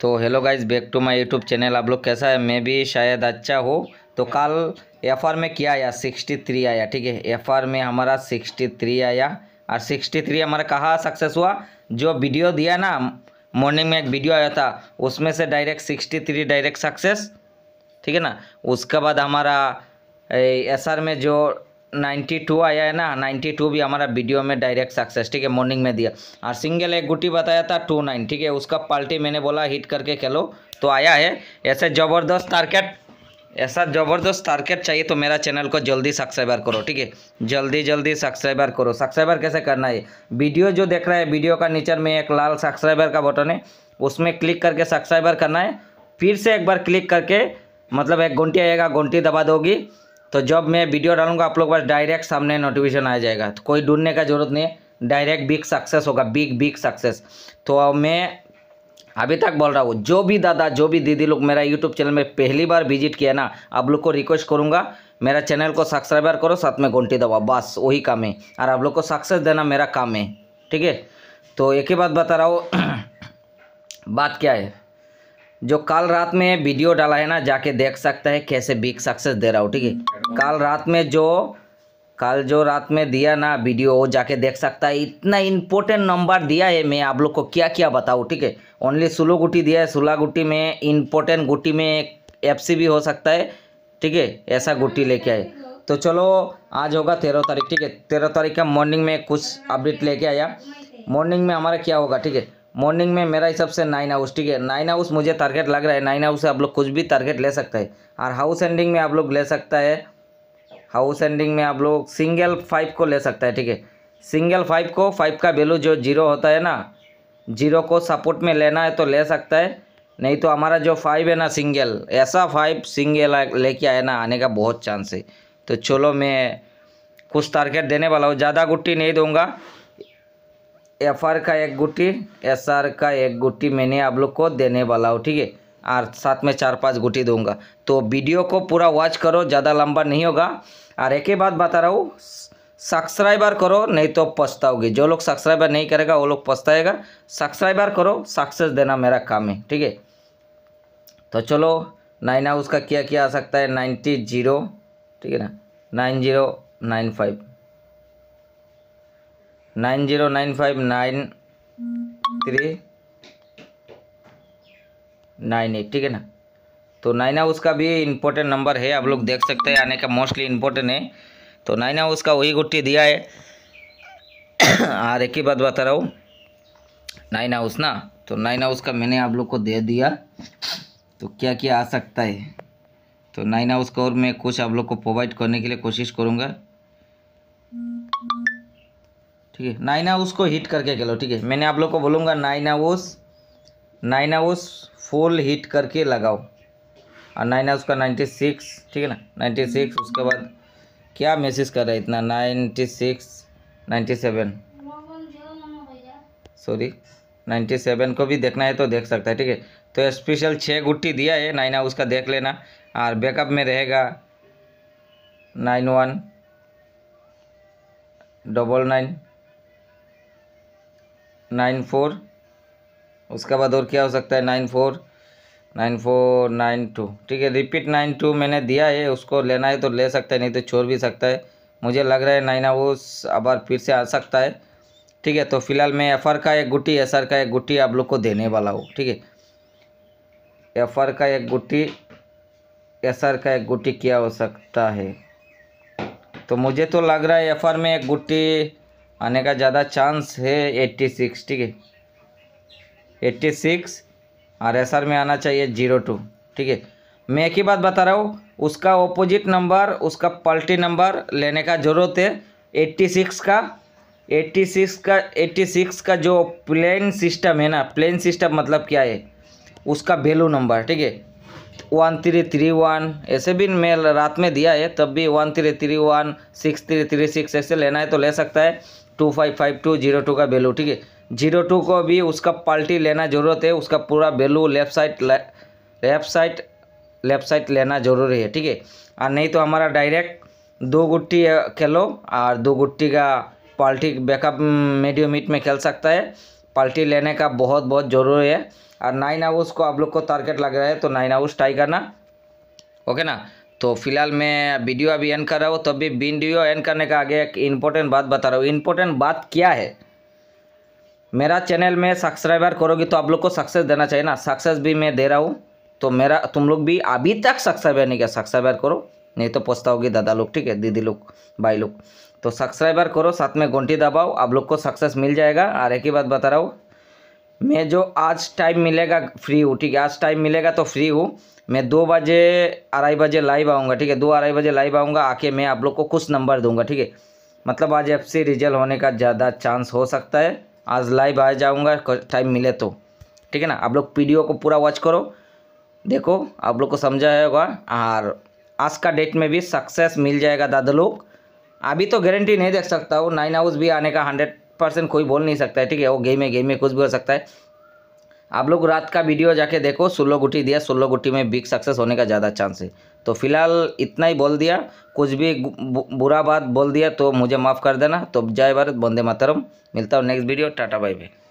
तो hello guys back to my YouTube channel आप लोग कैसा है मैं भी शायद अच्छा हो तो कल एफ आर में क्या आया 63 आया ठीक है एफ आर में हमारा 63 आया और 63 हमारा कहाँ सक्सेस हुआ जो वीडियो दिया ना मॉर्निंग में एक वीडियो आया था उसमें से डायरेक्ट 63 डायरेक्ट सक्सेस ठीक है ना उसके बाद हमारा एस आर में जो 92 आया है ना 92 भी हमारा वीडियो में डायरेक्ट सक्सेस ठीक है मॉर्निंग में दिया और सिंगल एक गुटी बताया था 29 ठीक है उसका पाल्टी मैंने बोला हिट करके खेलो तो आया है ऐसे ज़बरदस्त टारगेट ऐसा ज़बरदस्त टारगेट चाहिए तो मेरा चैनल को जल्दी सब्सक्राइबर करो ठीक है जल्दी जल्दी सब्सक्राइबर करो सब्सक्राइबर कैसे करना है वीडियो जो देख रहा है वीडियो का नीचे में एक लाल सब्सक्राइबर का बटन है उसमें क्लिक करके सब्सक्राइबर करना है फिर से एक बार क्लिक करके मतलब एक घंटी आएगा घंटी दबा दोगी तो जब मैं वीडियो डालूंगा आप लोग पास डायरेक्ट सामने नोटिफिकेशन आ जाएगा तो कोई ढूंढने का जरूरत नहीं है डायरेक्ट बिग सक्सेस होगा बिग बिग सक्सेस तो मैं अभी तक बोल रहा हूँ जो भी दादा जो भी दीदी लोग मेरा यूट्यूब चैनल में पहली बार विजिट किया ना आप लोग को रिक्वेस्ट करूँगा मेरा चैनल को सब्सक्राइबर करो साथ में घंटी दबाओ बस वही काम है और आप लोग को सक्सेस देना मेरा काम है ठीक है तो एक ही बात बता रहा हूँ बात क्या है जो कल रात में वीडियो डाला है ना जाके देख सकता है कैसे बिग सक्सेस दे रहा हूँ ठीक है कल रात में जो कल जो रात में दिया ना वीडियो वो जाके देख सकता है इतना इम्पोर्टेंट नंबर दिया है मैं आप लोग को क्या क्या बताऊँ ठीक है ओनली सुलो गुटी दिया है सुला गुटी में इम्पोर्टेंट गुटी में एफ भी हो सकता है ठीक है ऐसा गुटी लेके आए तो चलो आज होगा तेरह तारीख ठीक है तेरह तारीख का मॉर्निंग में कुछ अपडेट लेके आया मॉर्निंग में हमारा क्या होगा ठीक है मॉर्निंग में मेरा हिसाब से नाइन हाउस ठीक है नाइन हाउस मुझे टारगेट लग रहा है नाइन हाउस से आप लोग कुछ भी टारगेट ले सकते हैं और हाउस एंडिंग में आप लोग ले सकता है हाउस एंडिंग में आप लोग सिंगल फाइव को ले सकता है ठीक है सिंगल फाइव को फाइव का वैल्यू जो जीरो होता है ना जीरो को सपोर्ट में लेना है तो ले सकता है नहीं तो हमारा जो फाइव है ना सिंगल ऐसा फाइव सिंगल लेके आए ना आने का बहुत चांस है तो चलो मैं कुछ टारगेट देने वाला हूँ ज़्यादा गुट्टी नहीं दूंगा एफ आर का एक गुटी एस आर का एक गुटी मैंने आप लोग को देने वाला हूँ ठीक है और साथ में चार पांच गुटी दूंगा तो वीडियो को पूरा वॉच करो ज़्यादा लंबा नहीं होगा और एक ही बात बता रहा हूँ सब्सक्राइबर करो नहीं तो पछताओगे जो लोग सब्सक्राइबर नहीं करेगा वो लोग पछताएगा सब्सक्राइबर करो सक्सेस देना मेरा काम है ठीक है तो चलो नाइन हाउस का क्या किया आ सकता है नाइन्टी जीरो ठीक है ना nine zero nine five nine zero nine five nine three nine eight ठीक है ना तो नाइन हाउस का भी इम्पोर्टेंट नंबर है आप लोग देख सकते हैं आने का मोस्टली इम्पोर्टेंट है तो नाइन हाउस का वही गुट्टी दिया है और एक ही बात बता रहा हूँ नाइन हाउस ना तो नाइन हाउस का मैंने आप लोग को दे दिया तो क्या क्या आ सकता है तो नाइन हाउस का और मैं कुछ आप लोग को प्रोवाइड करने के लिए कोशिश करूँगा ठीक है उस को हीट करके खेलो ठीक है मैंने आप लोग को बोलूँगा नाइना नाइनाउस फुल हीट करके लगाओ और नाइन उसका नाइन्टी सिक्स ठीक है ना नाइन्टी सिक्स उसके बाद क्या मैसेज कर रहा है इतना ninety six ninety seven sorry ninety seven को भी देखना है तो देख सकता है ठीक है तो स्पेशल छः गुट्टी दिया है नाइन हाउस का देख लेना और बैकअप में रहेगा nine one double nine nine four उसके बाद और क्या हो सकता है nine four nine four nine two ठीक है रिपीट नाइन टू मैंने दिया है उसको लेना है तो ले सकता है नहीं तो छोड़ भी सकता है मुझे लग रहा है नाइन वो अब फिर से आ सकता है ठीक है तो फिलहाल मैं एफ का एक गुट्टी एस का एक गुट्टी आप लोग को देने वाला हूँ ठीक है एफ का एक गुट्टी एस का एक गुट्टी क्या हो सकता है तो मुझे तो लग रहा है एफ में एक गुट्टी आने का ज़्यादा चांस है एट्टी सिक्स ठीक है एट्टी सिक्स और एस में आना चाहिए जीरो टू ठीक है मैं एक ही बात बता रहा हूँ उसका ऑपोजिट नंबर उसका पल्टी नंबर लेने का ज़रूरत है एट्टी सिक्स का एट्टी सिक्स का एट्टी सिक्स का जो प्लेन सिस्टम है ना प्लेन सिस्टम मतलब क्या है उसका वैल्यू नंबर ठीक है वन थ्री थ्री वन ऐसे भी मैं रात में दिया है तब भी one three three one six three three six ऐसे लेना है तो ले सकता है two five five two zero two का वैल्यू ठीक है जीरो टू को भी उसका पल्टी लेना ज़रूरत है उसका पूरा value left side left side left side लेना जरूरी है ठीक है और नहीं तो हमारा डायरेक्ट दो गुट्टी खेलो और दो गुट्टी का पाल्टी बैकअप मीडियम मीट में खेल सकता है पार्टी लेने का बहुत बहुत ज़रूरी है और नाइन हाउस को आप लोग को टारगेट लग रहा है तो नाइन हाउस ट्राई करना ओके ना तो फिलहाल मैं वीडियो अभी एंड कर रहा हूँ तो अभी वीडियो एंड करने का आगे एक इम्पोर्टेंट बात बता रहा हूँ इम्पोर्टेंट बात क्या है मेरा चैनल में सब्सक्राइबर करोगे तो आप लोग को सक्सेस देना चाहिए ना सक्सेस भी मैं दे रहा हूँ तो मेरा तुम लोग भी अभी तक सब्सक्राइबर नहीं किया सब्सक्राइबर करो नहीं तो पछताओगे दादा लोग ठीक है दीदी लोग भाई लोग तो सब्सक्राइबर करो साथ में घंटी दबाओ आप लोग को सक्सेस मिल जाएगा और एक ही बात बता रहा हूँ मैं जो आज टाइम मिलेगा फ्री हूँ ठीक है आज टाइम मिलेगा तो फ्री हूँ मैं दो बजे अढ़ाई बजे लाइव आऊँगा ठीक है दो अढ़ाई बजे लाइव आऊँगा आके मैं आप लोग को कुछ नंबर दूंगा ठीक है मतलब आज एफ से रिजल्ट होने का ज़्यादा चांस हो सकता है आज लाइव आ जाऊँगा टाइम मिले तो ठीक है ना आप लोग पी को पूरा वॉच करो देखो आप लोग को समझा होगा और आज का डेट में भी सक्सेस मिल जाएगा दादा लोग अभी तो गारंटी नहीं देख सकता हूँ नाइन हाउस भी आने का हंड्रेड परसेंट कोई बोल नहीं सकता है ठीक है वो गेम है गेम में कुछ भी हो सकता है आप लोग रात का वीडियो जाके देखो सोलो गुटी दिया सोलो गुटी में बिग सक्सेस होने का ज़्यादा चांस है तो फिलहाल इतना ही बोल दिया कुछ भी बुरा बात बोल दिया तो मुझे माफ़ कर देना तो जय भारत बंदे मातरम मिलता हूँ नेक्स्ट वीडियो टाटा बाई बाई